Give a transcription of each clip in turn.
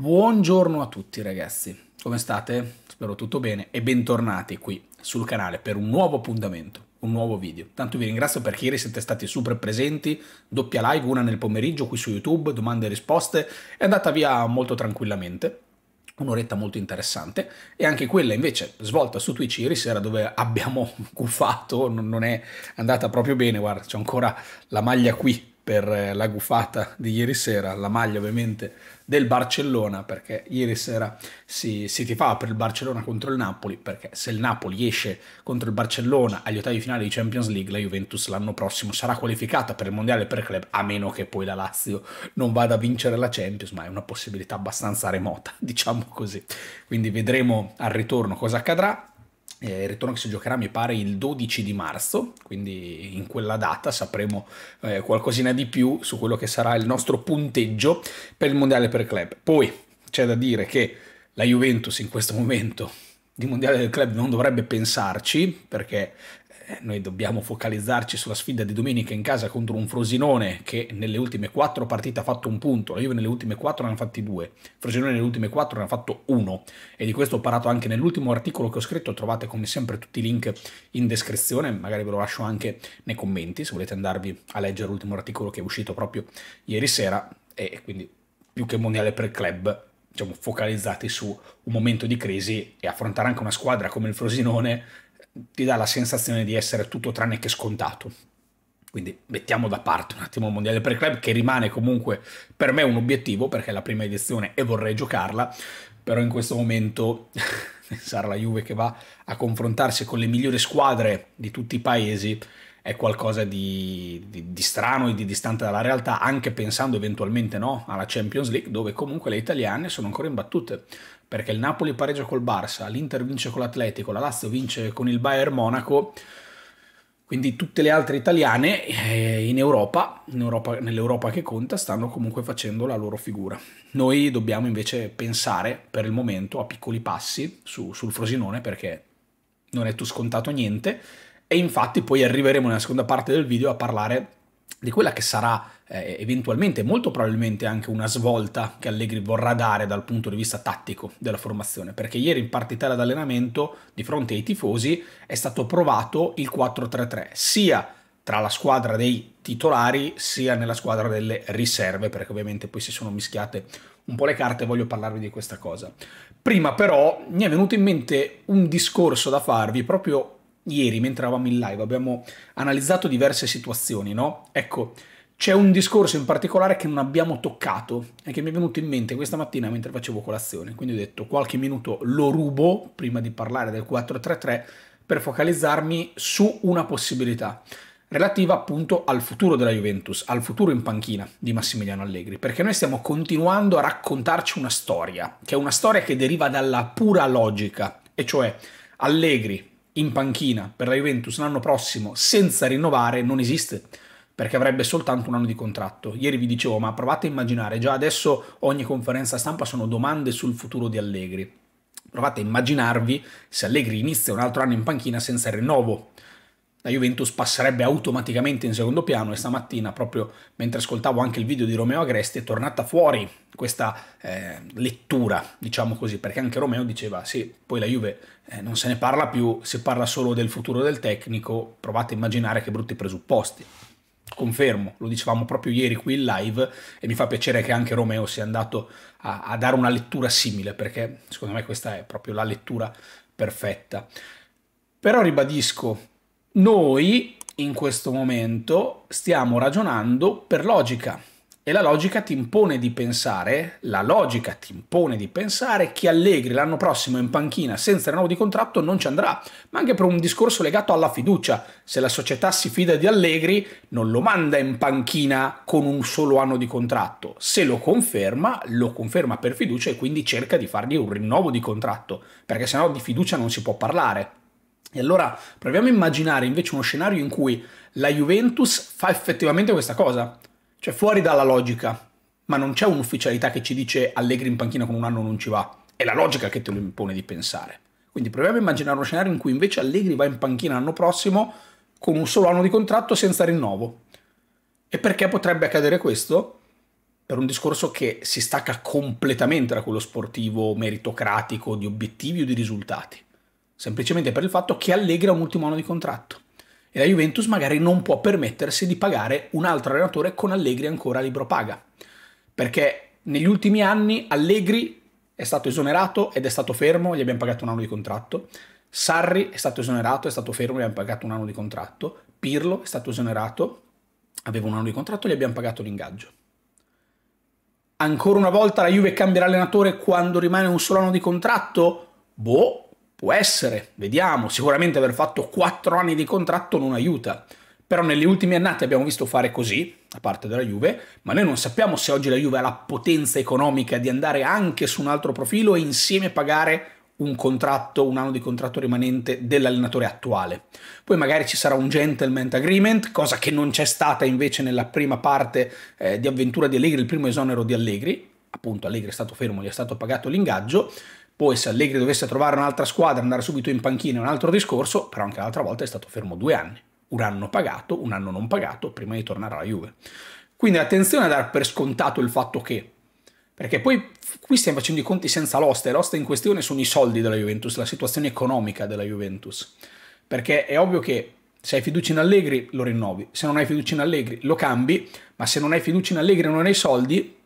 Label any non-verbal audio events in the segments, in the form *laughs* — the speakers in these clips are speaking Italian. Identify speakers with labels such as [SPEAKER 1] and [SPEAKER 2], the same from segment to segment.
[SPEAKER 1] Buongiorno a tutti ragazzi, come state? Spero tutto bene e bentornati qui sul canale per un nuovo appuntamento, un nuovo video. Tanto vi ringrazio perché ieri siete stati super presenti, doppia live, una nel pomeriggio qui su YouTube, domande e risposte, è andata via molto tranquillamente, un'oretta molto interessante e anche quella invece svolta su Twitch ieri sera dove abbiamo *laughs* cuffato non è andata proprio bene guarda c'è ancora la maglia qui per eh, la gufata di ieri sera, la maglia ovviamente del Barcellona, perché ieri sera si, si tifava per il Barcellona contro il Napoli, perché se il Napoli esce contro il Barcellona agli ottavi finali di Champions League, la Juventus l'anno prossimo sarà qualificata per il Mondiale per club, a meno che poi la Lazio non vada a vincere la Champions, ma è una possibilità abbastanza remota, *laughs* diciamo così. Quindi vedremo al ritorno cosa accadrà eh, il ritorno che si giocherà mi pare il 12 di marzo, quindi in quella data sapremo eh, qualcosina di più su quello che sarà il nostro punteggio per il mondiale per club. Poi c'è da dire che la Juventus in questo momento di mondiale del club non dovrebbe pensarci perché eh, noi dobbiamo focalizzarci sulla sfida di domenica in casa contro un Frosinone che nelle ultime quattro partite ha fatto un punto, la Juve nelle ultime quattro ne ha fatti due, Frosinone nelle ultime quattro ne ha fatto uno e di questo ho parlato anche nell'ultimo articolo che ho scritto, trovate come sempre tutti i link in descrizione, magari ve lo lascio anche nei commenti se volete andarvi a leggere l'ultimo articolo che è uscito proprio ieri sera e quindi più che mondiale per club diciamo focalizzati su un momento di crisi e affrontare anche una squadra come il Frosinone ti dà la sensazione di essere tutto tranne che scontato. Quindi mettiamo da parte un attimo il Mondiale per Club, che rimane comunque per me un obiettivo, perché è la prima edizione e vorrei giocarla, però in questo momento pensare *laughs* alla Juve che va a confrontarsi con le migliori squadre di tutti i paesi è qualcosa di, di, di, strano e di distante dalla realtà, anche pensando eventualmente no, alla Champions League, dove comunque le italiane sono ancora imbattute, perché il Napoli pareggia col Barça, l'Inter vince con l'Atletico, la Lazio vince con il Bayern Monaco, quindi tutte le altre italiane eh, in Europa, in Europa nell'Europa che conta, stanno comunque facendo la loro figura. Noi dobbiamo invece pensare per il momento a piccoli passi su, sul Frosinone, perché non è tu scontato niente, e infatti poi arriveremo nella seconda parte del video a parlare di quella che sarà eh, eventualmente, molto probabilmente anche una svolta che Allegri vorrà dare dal punto di vista tattico della formazione, perché ieri in partita d'allenamento di fronte ai tifosi è stato provato il 4-3-3, sia tra la squadra dei titolari sia nella squadra delle riserve, perché ovviamente poi si sono mischiate un po' le carte e voglio parlarvi di questa cosa. Prima però mi è venuto in mente un discorso da farvi proprio ieri mentre eravamo in live abbiamo analizzato diverse situazioni, no? Ecco, c'è un discorso in particolare che non abbiamo toccato e che mi è venuto in mente questa mattina mentre facevo colazione. Quindi ho detto qualche minuto lo rubo prima di parlare del 433 per focalizzarmi su una possibilità relativa appunto al futuro della Juventus, al futuro in panchina di Massimiliano Allegri, perché noi stiamo continuando a raccontarci una storia, che è una storia che deriva dalla pura logica, e cioè Allegri in panchina per la Juventus l'anno prossimo senza rinnovare non esiste perché avrebbe soltanto un anno di contratto. Ieri vi dicevo, ma provate a immaginare, già adesso ogni conferenza stampa sono domande sul futuro di Allegri. Provate a immaginarvi se Allegri inizia un altro anno in panchina senza rinnovo la Juventus passerebbe automaticamente in secondo piano e stamattina, proprio mentre ascoltavo anche il video di Romeo Agresti, è tornata fuori questa eh, lettura, diciamo così, perché anche Romeo diceva sì, poi la Juve eh, non se ne parla più, si parla solo del futuro del tecnico, provate a immaginare che brutti presupposti. Confermo, lo dicevamo proprio ieri qui in live e mi fa piacere che anche Romeo sia andato a, a dare una lettura simile, perché secondo me questa è proprio la lettura perfetta. Però ribadisco, noi in questo momento stiamo ragionando per logica e la logica ti impone di pensare, la logica ti impone di pensare che Allegri l'anno prossimo in panchina senza rinnovo di contratto non ci andrà, ma anche per un discorso legato alla fiducia. Se la società si fida di Allegri non lo manda in panchina con un solo anno di contratto, se lo conferma lo conferma per fiducia e quindi cerca di fargli un rinnovo di contratto, perché sennò di fiducia non si può parlare. E allora proviamo a immaginare invece uno scenario in cui la Juventus fa effettivamente questa cosa, cioè fuori dalla logica, ma non c'è un'ufficialità che ci dice Allegri in panchina con un anno non ci va, è la logica che te lo impone di pensare. Quindi proviamo a immaginare uno scenario in cui invece Allegri va in panchina l'anno prossimo con un solo anno di contratto senza rinnovo. E perché potrebbe accadere questo? Per un discorso che si stacca completamente da quello sportivo meritocratico di obiettivi o di risultati semplicemente per il fatto che Allegri ha un ultimo anno di contratto e la Juventus magari non può permettersi di pagare un altro allenatore con Allegri ancora a libro paga, perché negli ultimi anni Allegri è stato esonerato ed è stato fermo, gli abbiamo pagato un anno di contratto, Sarri è stato esonerato, è stato fermo, gli abbiamo pagato un anno di contratto, Pirlo è stato esonerato, aveva un anno di contratto, gli abbiamo pagato l'ingaggio. Ancora una volta la Juve cambierà allenatore quando rimane un solo anno di contratto? Boh, Può essere, vediamo, sicuramente aver fatto 4 anni di contratto non aiuta, però nelle ultime annate abbiamo visto fare così, a parte della Juve, ma noi non sappiamo se oggi la Juve ha la potenza economica di andare anche su un altro profilo e insieme pagare un contratto, un anno di contratto rimanente dell'allenatore attuale. Poi magari ci sarà un gentleman agreement, cosa che non c'è stata invece nella prima parte eh, di avventura di Allegri, il primo esonero di Allegri, appunto Allegri è stato fermo, gli è stato pagato l'ingaggio, poi se Allegri dovesse trovare un'altra squadra, andare subito in panchina è un altro discorso, però anche l'altra volta è stato fermo due anni. Un anno pagato, un anno non pagato, prima di tornare alla Juve. Quindi attenzione a dar per scontato il fatto che perché poi qui stiamo facendo i conti senza l'osta e l'osta in questione sono i soldi della Juventus, la situazione economica della Juventus. Perché è ovvio che se hai fiducia in Allegri lo rinnovi, se non hai fiducia in Allegri lo cambi, ma se non hai fiducia in Allegri e non hai soldi,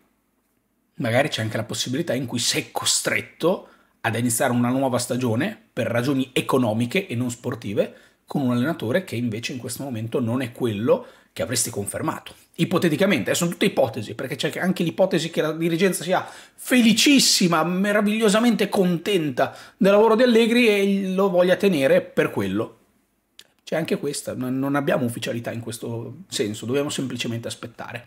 [SPEAKER 1] magari c'è anche la possibilità in cui sei costretto ad iniziare una nuova stagione per ragioni economiche e non sportive con un allenatore che invece in questo momento non è quello che avresti confermato. Ipoteticamente, eh, sono tutte ipotesi, perché c'è anche l'ipotesi che la dirigenza sia felicissima, meravigliosamente contenta del lavoro di Allegri e lo voglia tenere per quello. C'è anche questa, non abbiamo ufficialità in questo senso, dobbiamo semplicemente aspettare.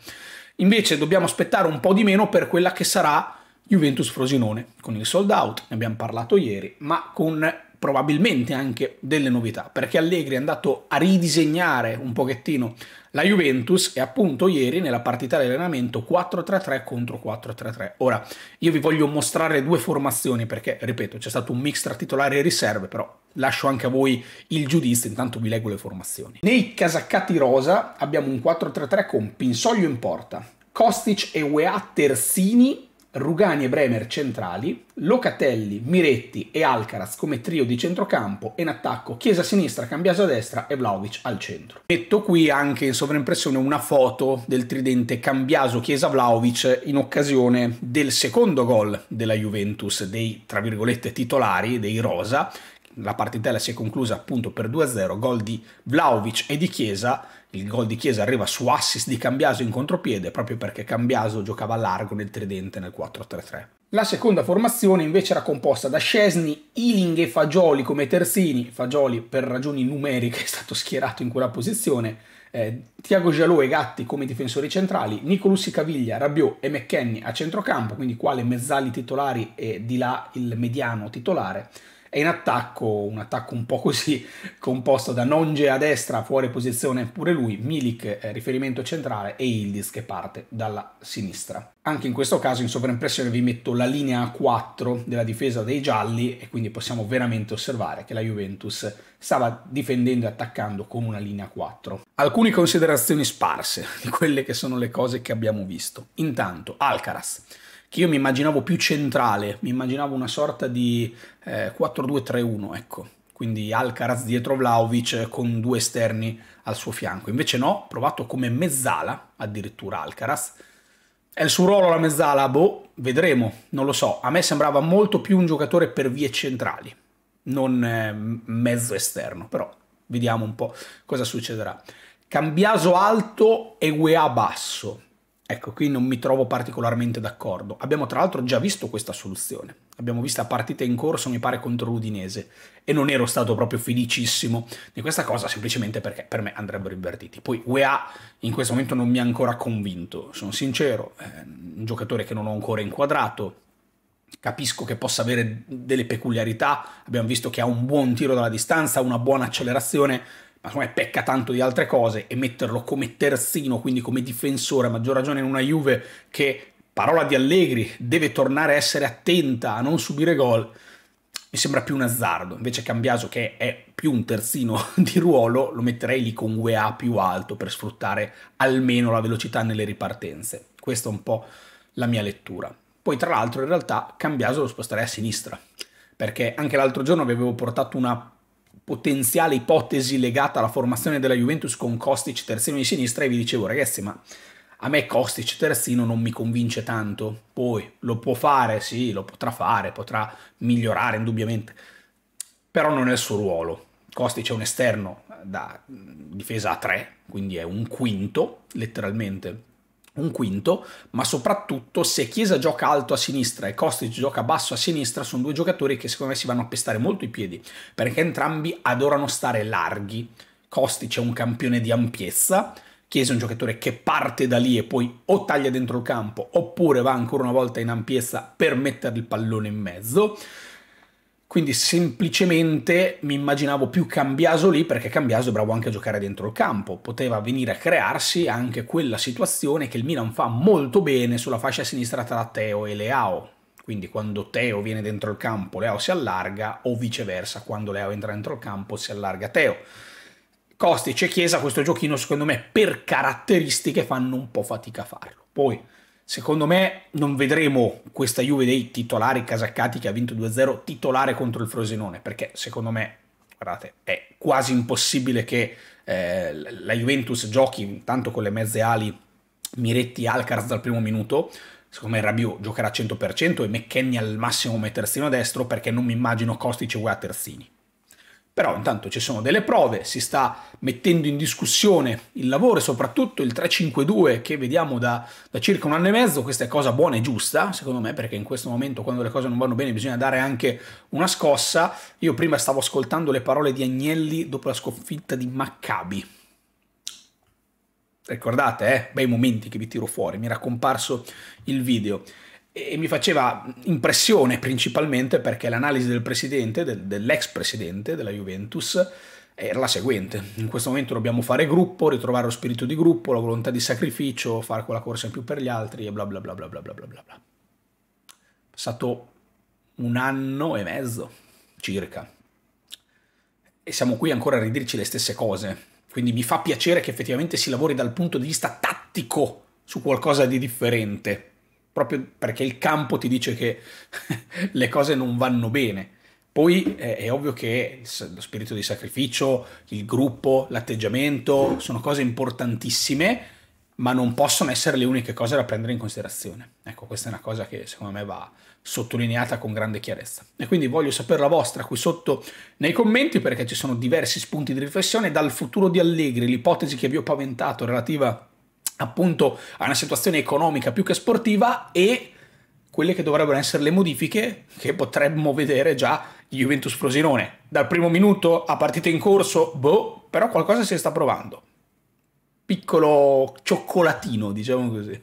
[SPEAKER 1] Invece dobbiamo aspettare un po' di meno per quella che sarà Juventus-Frosinone con il sold out, ne abbiamo parlato ieri, ma con probabilmente anche delle novità, perché Allegri è andato a ridisegnare un pochettino la Juventus e appunto ieri nella partita di allenamento 4-3-3 contro 4-3-3. Ora, io vi voglio mostrare due formazioni perché, ripeto, c'è stato un mix tra titolare e riserve, però lascio anche a voi il giudizio, intanto vi leggo le formazioni. Nei casaccati rosa abbiamo un 4-3-3 con Pinsoglio in porta, Kostic e Weah terzini Rugani e Bremer centrali, Locatelli, Miretti e Alcaraz come trio di centrocampo e in attacco Chiesa a sinistra, Cambiaso a destra e Vlaovic al centro. Metto qui anche in sovraimpressione una foto del tridente Cambiaso Chiesa Vlaovic in occasione del secondo gol della Juventus dei tra virgolette titolari dei rosa la partitella si è conclusa appunto per 2-0, gol di Vlaovic e di Chiesa, il gol di Chiesa arriva su assist di Cambiaso in contropiede proprio perché Cambiaso giocava a largo nel tridente nel 4-3-3. La seconda formazione invece era composta da Scesni, Iling e Fagioli come terzini, Fagioli per ragioni numeriche *laughs* è stato schierato in quella posizione, eh, Tiago Gialò e Gatti come difensori centrali, Nicolussi Caviglia, Rabiot e McKenny a centrocampo, quindi quale mezzali titolari e di là il mediano titolare, e in attacco un attacco un po' così *laughs* composto da Nonge a destra fuori posizione pure lui, Milik eh, riferimento centrale e Ildiz che parte dalla sinistra. Anche in questo caso in sovraimpressione vi metto la linea a 4 della difesa dei gialli e quindi possiamo veramente osservare che la Juventus stava difendendo e attaccando con una linea 4. Alcune considerazioni sparse di quelle che sono le cose che abbiamo visto. Intanto Alcaraz che io mi immaginavo più centrale, mi immaginavo una sorta di eh, 4-2-3-1, ecco. Quindi Alcaraz dietro Vlaovic con due esterni al suo fianco. Invece no, provato come mezzala, addirittura Alcaraz. È il suo ruolo la mezzala? Boh, vedremo, non lo so. A me sembrava molto più un giocatore per vie centrali, non eh, mezzo esterno, però vediamo un po' cosa succederà. Cambiaso alto e UEA basso. Ecco, qui non mi trovo particolarmente d'accordo. Abbiamo tra l'altro già visto questa soluzione. Abbiamo visto partite in corso, mi pare, contro l'Udinese e non ero stato proprio felicissimo di questa cosa semplicemente perché per me andrebbero invertiti. Poi UEA in questo momento non mi ha ancora convinto, sono sincero, è eh, un giocatore che non ho ancora inquadrato. Capisco che possa avere delle peculiarità, abbiamo visto che ha un buon tiro dalla distanza, una buona accelerazione, ma secondo me pecca tanto di altre cose e metterlo come terzino, quindi come difensore, a maggior ragione in una Juve che, parola di Allegri, deve tornare a essere attenta a non subire gol, mi sembra più un azzardo. Invece Cambiaso, che è più un terzino *laughs* di ruolo, lo metterei lì con UEA più alto per sfruttare almeno la velocità nelle ripartenze. Questa è un po' la mia lettura. Poi tra l'altro in realtà Cambiaso lo sposterei a sinistra, perché anche l'altro giorno vi avevo portato una potenziale ipotesi legata alla formazione della Juventus con Kostic terzino di sinistra e vi dicevo ragazzi ma a me Kostic terzino non mi convince tanto, poi lo può fare, sì, lo potrà fare, potrà migliorare indubbiamente, però non è il suo ruolo. Kostic è un esterno da mm, difesa a 3, quindi è un quinto letteralmente un quinto, ma soprattutto se Chiesa gioca alto a sinistra e Kostic gioca basso a sinistra, sono due giocatori che secondo me si vanno a pestare molto i piedi, perché entrambi adorano stare larghi. Kostic è un campione di ampiezza, Chiesa è un giocatore che parte da lì e poi o taglia dentro il campo oppure va ancora una volta in ampiezza per mettere il pallone in mezzo. Quindi semplicemente mi immaginavo più Cambiaso lì perché Cambiaso è bravo anche a giocare dentro il campo, poteva venire a crearsi anche quella situazione che il Milan fa molto bene sulla fascia sinistra tra Teo e Leao. Quindi quando Teo viene dentro il campo Leao si allarga o viceversa, quando Leao entra dentro il campo si allarga Teo. Costi e Chiesa questo giochino secondo me per caratteristiche fanno un po' fatica a farlo. Poi Secondo me non vedremo questa Juve dei titolari casaccati che ha vinto 2-0 titolare contro il Frosinone, perché secondo me, guardate, è quasi impossibile che eh, la Juventus giochi tanto con le mezze ali Miretti Alcaraz dal primo minuto, secondo me Rabiot giocherà al 100% e McKenny al massimo come terzino destro perché non mi immagino Kostic e Guai a terzini però intanto ci sono delle prove, si sta mettendo in discussione il lavoro e soprattutto il 352 che vediamo da, da circa un anno e mezzo, questa è cosa buona e giusta secondo me perché in questo momento quando le cose non vanno bene bisogna dare anche una scossa, io prima stavo ascoltando le parole di Agnelli dopo la sconfitta di Maccabi, ricordate eh, bei momenti che vi tiro fuori, mi era comparso il video e mi faceva impressione principalmente perché l'analisi del presidente, dell'ex presidente della Juventus, era la seguente. In questo momento dobbiamo fare gruppo, ritrovare lo spirito di gruppo, la volontà di sacrificio, fare quella corsa in più per gli altri e bla bla bla bla bla bla bla bla. Passato un anno e mezzo circa e siamo qui ancora a ridirci le stesse cose. Quindi mi fa piacere che effettivamente si lavori dal punto di vista tattico su qualcosa di differente proprio perché il campo ti dice che *laughs* le cose non vanno bene. Poi eh, è ovvio che lo spirito di sacrificio, il gruppo, l'atteggiamento sono cose importantissime, ma non possono essere le uniche cose da prendere in considerazione. Ecco, questa è una cosa che secondo me va sottolineata con grande chiarezza. E quindi voglio sapere la vostra qui sotto nei commenti perché ci sono diversi spunti di riflessione dal futuro di Allegri, l'ipotesi che vi ho paventato relativa appunto a una situazione economica più che sportiva e quelle che dovrebbero essere le modifiche che potremmo vedere già di Juventus Frosinone. Dal primo minuto a partita in corso, boh, però qualcosa si sta provando. Piccolo cioccolatino, diciamo così.